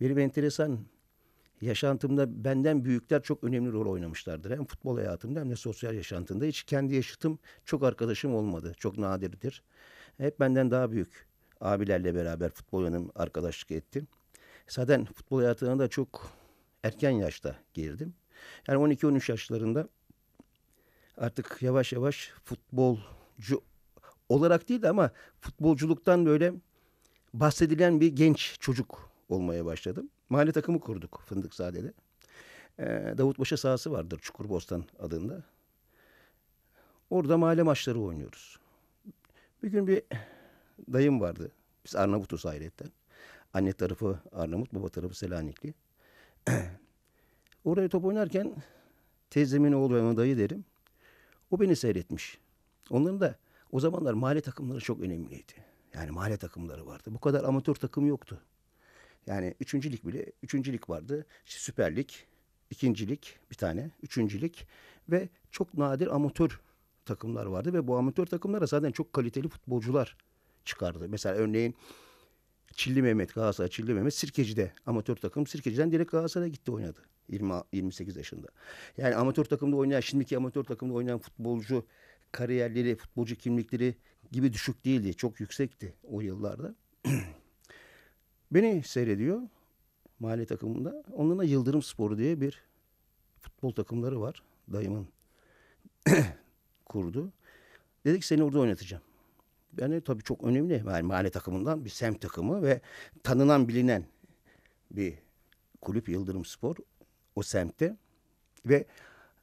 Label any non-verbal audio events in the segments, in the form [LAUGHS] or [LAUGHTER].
Benim enteresan yaşantımda benden büyükler çok önemli rol oynamışlardır. Hem futbol hayatımda hem de sosyal yaşantımda. Hiç kendi yaşıtım çok arkadaşım olmadı. Çok nadirdir. Hep benden daha büyük abilerle beraber futbol yanım arkadaşlık ettim. Zaten futbol hayatına da çok erken yaşta girdim. Yani 12-13 yaşlarında artık yavaş yavaş futbolcu olarak değil de ama futbolculuktan böyle bahsedilen bir genç çocuk olmaya başladım. Mahalle takımı kurduk fındık Fındıkzade'de. Ee, Başa sahası vardır Çukurbostan adında. Orada mahalle maçları oynuyoruz. Bir gün bir dayım vardı. Biz Arnavutuz ailetten. Anne tarafı Arnavut, baba tarafı Selanikli. [CLEARS THROAT] Oraya top oynarken teyzemin oğlu ve dayı derim. O beni seyretmiş. Onların da o zamanlar mahalle takımları çok önemliydi. Yani mahalle takımları vardı. Bu kadar amatör takım yoktu. Yani üçüncülük bile üçüncülük vardı. İşte Süper ikincilik bir tane, üçüncülük ve çok nadir amatör takımlar vardı ve bu amatör takımlara zaten çok kaliteli futbolcular çıkardı. Mesela örneğin Çilli Mehmet, Galatasaray Çilli Mehmet Sirkeci'de amatör takım. Sirkeci'den direkt Galatasaray'a gitti oynadı. 20, 28 yaşında. Yani amatör takımda oynayan, şimdiki amatör takımda oynayan futbolcu kariyerleri, futbolcu kimlikleri gibi düşük değildi. Çok yüksekti o yıllarda. [CLEARS THROAT] Beni seyrediyor mahalle takımında. Onların da Yıldırım Sporu diye bir futbol takımları var. Dayımın [CLEARS THROAT] kurdu. Dedi ki seni orada oynatacağım. Yani tabii çok önemli. Yani mahalle takımından bir semt takımı ve tanınan bilinen bir kulüp Yıldırım Spor o semtte. Ve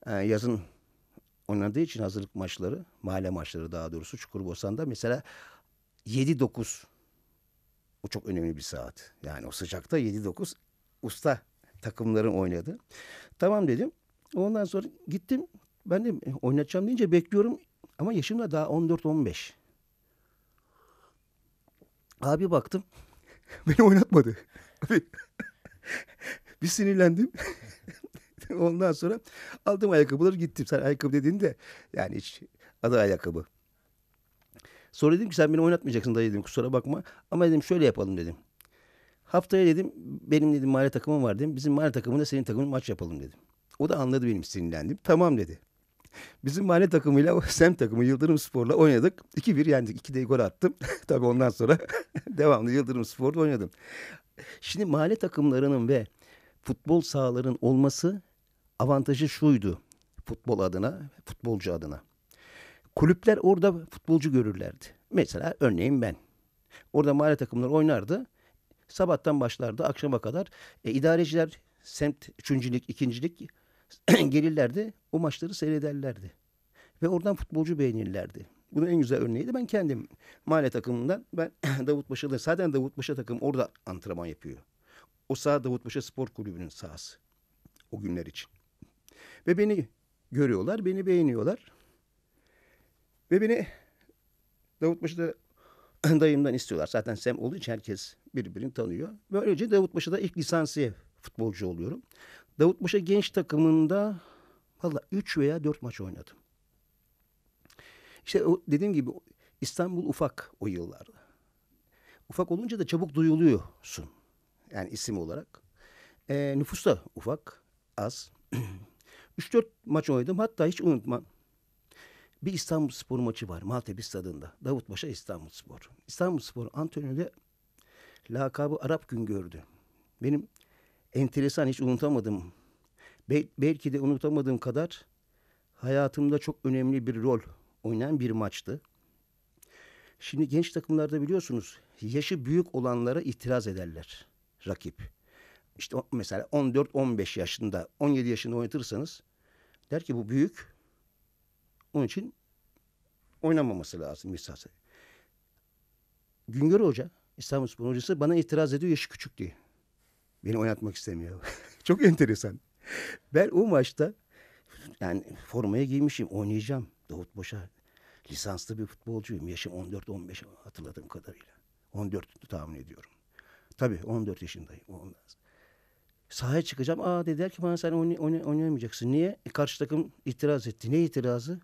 e, yazın oynadığı için hazırlık maçları, mahalle maçları daha doğrusu Çukurbosan'da mesela 7-9 o çok önemli bir saat. Yani o sıcakta 7-9 usta takımların oynadı. Tamam dedim. Ondan sonra gittim. Ben de eh, oynatacağım deyince bekliyorum. Ama yaşım da daha 14-15. Abi baktım. [LAUGHS] Beni oynatmadı. Abi. [LAUGHS] bir sinirlendim. [LAUGHS] Ondan sonra aldım ayakkabıları gittim. Sen ayakkabı dediğin de yani hiç adı ayakkabı. Sonra dedim ki sen beni oynatmayacaksın dayı dedim kusura bakma. Ama dedim şöyle yapalım dedim. Haftaya dedim benim dedim mahalle takımım var dedim. Bizim mahalle takımında senin takımın maç yapalım dedim. O da anladı benim sinirlendim. Tamam dedi. Bizim mahalle takımıyla [LAUGHS] SEM takımı Yıldırım Spor'la oynadık. 2-1 yendik. 2 de gol attım. [LAUGHS] Tabii ondan sonra devamlı Yıldırım Spor'da oynadım. Şimdi mahalle takımlarının ve futbol sahaların olması avantajı şuydu futbol adına, futbolcu adına. Kulüpler orada futbolcu görürlerdi. Mesela örneğin ben. Orada mahalle takımları oynardı. Sabahtan başlardı akşama kadar. E, idareciler semt üçüncülük, ikincilik [CLEARS THROAT] gelirlerdi. O maçları seyrederlerdi. Ve oradan futbolcu beğenirlerdi. Bunun en güzel örneği de ben kendim mahalle takımından ben [CLEARS THROAT] Davutpaşa'da zaten Davutpaşa takım orada antrenman yapıyor. O saha Davutpaşa Spor Kulübü'nün sahası o günler için. Ve beni görüyorlar, beni beğeniyorlar. Ve beni Davutbaşı'da [CLEARS THROAT] dayımdan istiyorlar. Zaten Sem olduğu için herkes birbirini tanıyor. Böylece Davutbaşı'da ilk lisansiye futbolcu oluyorum. Davutbaşı genç takımında valla 3 veya 4 maç oynadım. İşte dediğim gibi İstanbul ufak o yıllarda. Ufak olunca da çabuk duyuluyorsun. Yani isim olarak. E, nüfus da ufak, az. [CLEARS THROAT] 3-4 maç oynadım hatta hiç unutmam. Bir İstanbul Spor maçı var Maltepe stadında. Davut Davutpaşa İstanbul Spor. İstanbul Spor antrenörü lakabı Arap gün gördü. Benim enteresan hiç unutamadım. Be- belki de unutamadığım kadar hayatımda çok önemli bir rol oynayan bir maçtı. Şimdi genç takımlarda biliyorsunuz yaşı büyük olanlara itiraz ederler rakip. İşte mesela 14-15 yaşında 17 yaşında oynatırsanız Der ki bu büyük. Onun için oynamaması lazım İsa'sı. Güngör Hoca, İstanbul Spor Hocası bana itiraz ediyor yaşı küçük diye. Beni oynatmak istemiyor. [LAUGHS] Çok enteresan. Ben o maçta yani formaya giymişim, oynayacağım. Davut Boşa lisanslı bir futbolcuyum. Yaşım 14-15 hatırladığım kadarıyla. 14 tahmin ediyorum. Tabii 14 yaşındayım. Ondan sonra sahaya çıkacağım. Aa dediler ki bana sen oynay oynay oynayamayacaksın. Niye? E, karşı takım itiraz etti. Ne itirazı?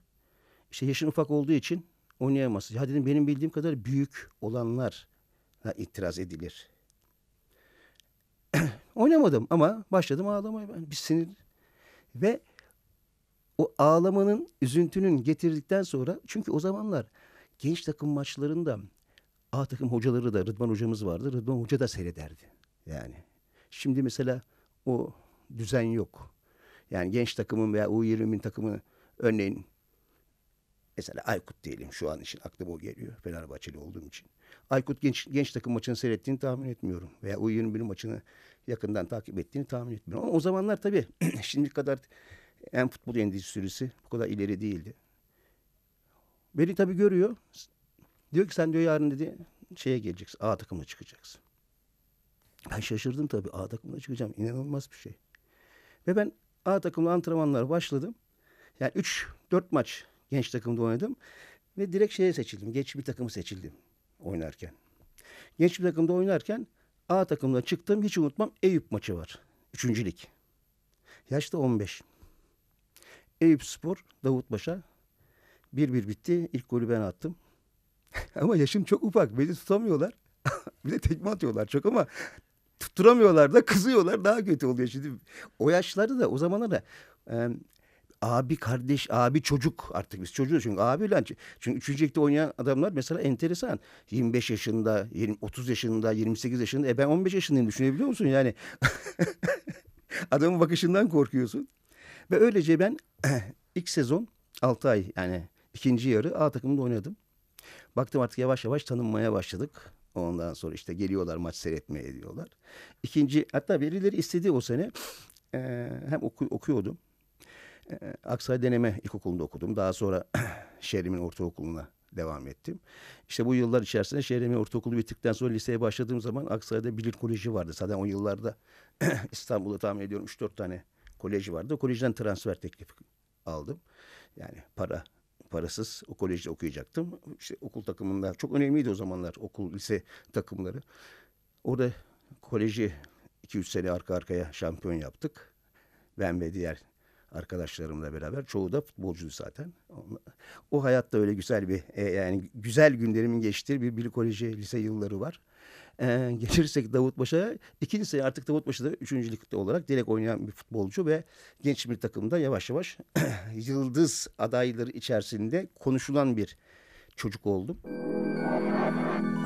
İşte yaşın ufak olduğu için oynayamaz. Ya dedim benim bildiğim kadar büyük olanlar itiraz edilir. [CLEARS THROAT] Oynamadım ama başladım ağlamaya. Ben bir sinir ve o ağlamanın, üzüntünün getirdikten sonra çünkü o zamanlar genç takım maçlarında A takım hocaları da Rıdvan hocamız vardı. Rıdvan hoca da seyrederdi. Yani şimdi mesela o düzen yok. Yani genç takımın veya U20'nin takımı örneğin mesela Aykut diyelim şu an için aklıma o geliyor Fenerbahçeli olduğum için. Aykut genç, genç takım maçını seyrettiğini tahmin etmiyorum. Veya U21 maçını yakından takip ettiğini tahmin etmiyorum. Ama o zamanlar tabii [CLEARS THROAT] şimdi kadar en futbol endüstrisi bu kadar ileri değildi. Beni tabii görüyor. Diyor ki sen diyor yarın dedi şeye geleceksin. A takımına çıkacaksın. Ben şaşırdım tabii. A takımına çıkacağım. inanılmaz bir şey. Ve ben A takımlı antrenmanlara başladım. Yani 3-4 maç genç takımda oynadım. Ve direkt şeye seçildim. Genç bir takımı seçildim oynarken. Genç bir takımda oynarken A takımdan çıktım. Hiç unutmam Eyüp maçı var. Üçüncülük. Yaşta 15. Eyüp Spor Davut Başa bir bir bitti. İlk golü ben attım. [LAUGHS] ama yaşım çok ufak. Beni tutamıyorlar. [LAUGHS] bir de tekme atıyorlar çok ama Duramıyorlar da kızıyorlar daha kötü oluyor. Şimdi o yaşlarda da o zamanlar da e, abi kardeş abi çocuk artık biz çocuğuz çünkü abi lan çünkü üçüncü oynayan adamlar mesela enteresan 25 yaşında 20, 30 yaşında 28 yaşında e ben 15 yaşındayım düşünebiliyor musun yani [LAUGHS] adamın bakışından korkuyorsun ve öylece ben [CLEARS THROAT] ilk sezon 6 ay yani ikinci yarı A takımında oynadım baktım artık yavaş yavaş tanınmaya başladık Ondan sonra işte geliyorlar maç seyretmeye ediyorlar. İkinci hatta verileri istediği o sene e, hem oku, okuyordum. E, Aksaray Deneme İlkokulu'nda okudum. Daha sonra [CLEARS THROAT] şehrimin ortaokuluna devam ettim. İşte bu yıllar içerisinde şehrimin ortaokulu bitirdikten sonra liseye başladığım zaman Aksaray'da Bilim Koleji vardı. Zaten o yıllarda [CLEARS THROAT] İstanbul'da tahmin ediyorum 3-4 tane koleji vardı. O kolejden transfer teklifi aldım. Yani para parasız o kolejde okuyacaktım. İşte okul takımında çok önemliydi o zamanlar okul lise takımları. Orada koleji 2-3 sene arka arkaya şampiyon yaptık. Ben ve diğer arkadaşlarımla beraber çoğu da futbolcuydu zaten. O hayatta öyle güzel bir e, yani güzel günlerimin geçtiği bir bir koleji lise yılları var e, [LAUGHS] gelirsek Davut Paşa'ya ikinci sene artık Davut Paşa'da üçüncü ligde olarak direkt oynayan bir futbolcu ve genç bir takımda yavaş yavaş [CLEARS THROAT] yıldız adayları içerisinde konuşulan bir çocuk oldum.